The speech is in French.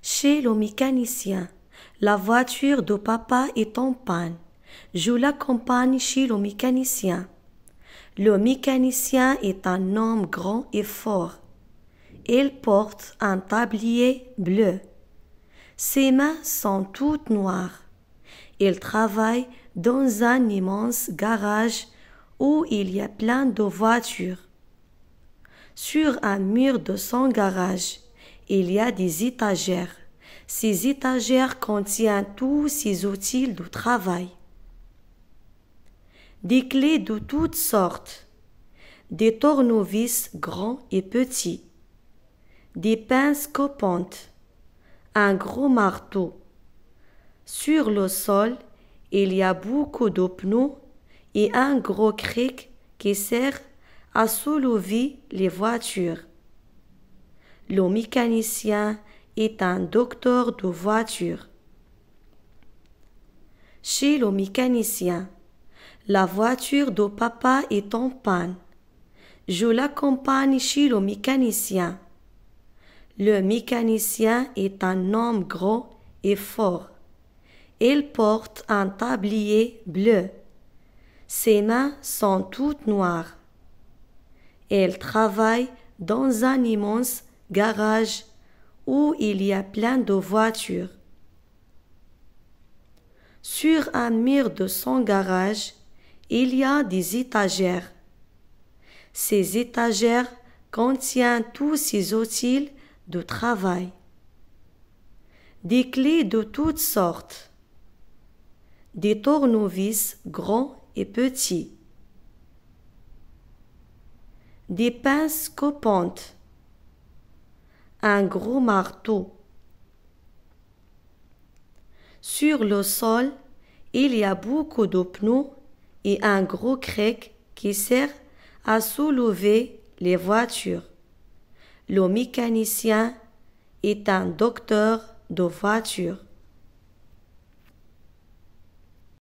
Chez le mécanicien, la voiture de papa est en panne. Je l'accompagne chez le mécanicien. Le mécanicien est un homme grand et fort. Il porte un tablier bleu. Ses mains sont toutes noires. Il travaille dans un immense garage où il y a plein de voitures. Sur un mur de son garage, il y a des étagères. Ces étagères contiennent tous ces outils de travail. Des clés de toutes sortes, des tournevis grands et petits, des pinces copantes, un gros marteau. Sur le sol, il y a beaucoup de pneus et un gros cric qui sert à soulever les voitures le mécanicien est un docteur de voiture. Chez le mécanicien, la voiture de papa est en panne. Je l'accompagne chez le mécanicien. Le mécanicien est un homme gros et fort. Il porte un tablier bleu. Ses mains sont toutes noires. Il travaille dans un immense garage où il y a plein de voitures. Sur un mur de son garage, il y a des étagères. Ces étagères contiennent tous ses outils de travail. Des clés de toutes sortes. Des tournevis grands et petits. Des pinces copantes un gros marteau. Sur le sol, il y a beaucoup de pneus et un gros cric qui sert à soulever les voitures. Le mécanicien est un docteur de voitures.